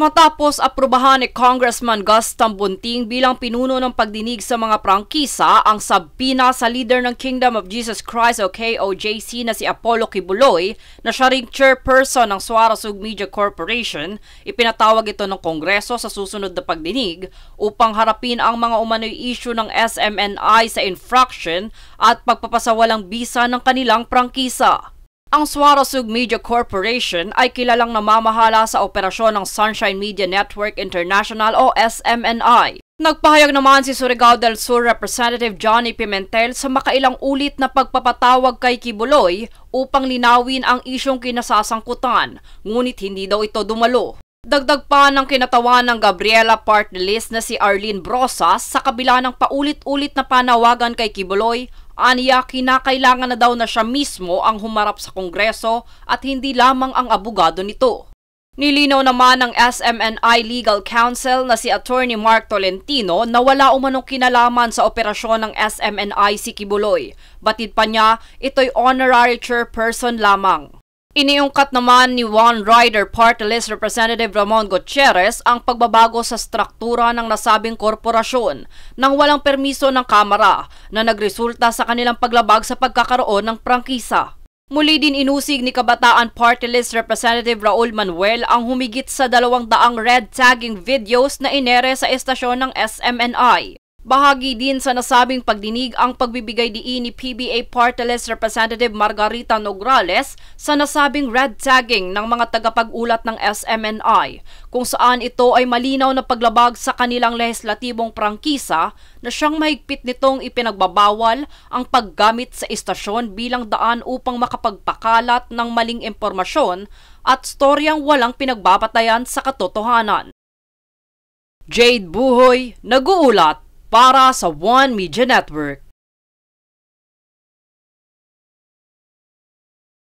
Matapos aprubahan ni Congressman Gus Tambunting bilang pinuno ng pagdinig sa mga prangkisa ang sabpina sa leader ng Kingdom of Jesus Christ o KOJC na si Apollo Kibuloy na siya ring chairperson ng Suarasug Media Corporation, ipinatawag ito ng Kongreso sa susunod na pagdinig upang harapin ang mga umano'y issue ng SMNI sa infraction at pagpapasawalang bisa ng kanilang prangkisa. Ang Suarosug Media Corporation ay kilalang namamahala sa operasyon ng Sunshine Media Network International o SMNI. Nagpahayag naman si Surigao del Sur Representative Johnny Pimentel sa makailang ulit na pagpapatawag kay Kibuloy upang linawin ang isyong kinasasangkutan, ngunit hindi daw ito dumalo. Dagdag pa ng kinatawan ng Gabriela Partnelis na si Arlene Brosas sa kabila ng paulit-ulit na panawagan kay Kibuloy na kailangan na daw na siya mismo ang humarap sa Kongreso at hindi lamang ang abogado nito. Nilinaw naman ng SMNI Legal Counsel na si Attorney Mark Tolentino na wala umanong kinalaman sa operasyon ng SMNI si Kibuloy. Batid pa niya, ito'y honorary chairperson lamang. Iniungkat naman ni One Rider Party List Representative Ramon Gutierrez ang pagbabago sa struktura ng nasabing korporasyon nang walang permiso ng Kamara na nagresulta sa kanilang paglabag sa pagkakaroon ng prangkisa. Muli din inusig ni Kabataan Party List Representative Raul Manuel ang humigit sa dalawang daang red tagging videos na inere sa estasyon ng SMNI. Bahagi din sa nasabing pagdinig ang pagbibigay diin ni PBA Parteless Representative Margarita Nograles sa nasabing red tagging ng mga tagapag-ulat ng SMNI, kung saan ito ay malinaw na paglabag sa kanilang lehislatibong prangkisa na siyang mahigpit nitong ipinagbabawal ang paggamit sa istasyon bilang daan upang makapagpakalat ng maling impormasyon at storyang walang pinagbabatayan sa katotohanan. Jade Buhoy, nag-uulat para sa One Media Network.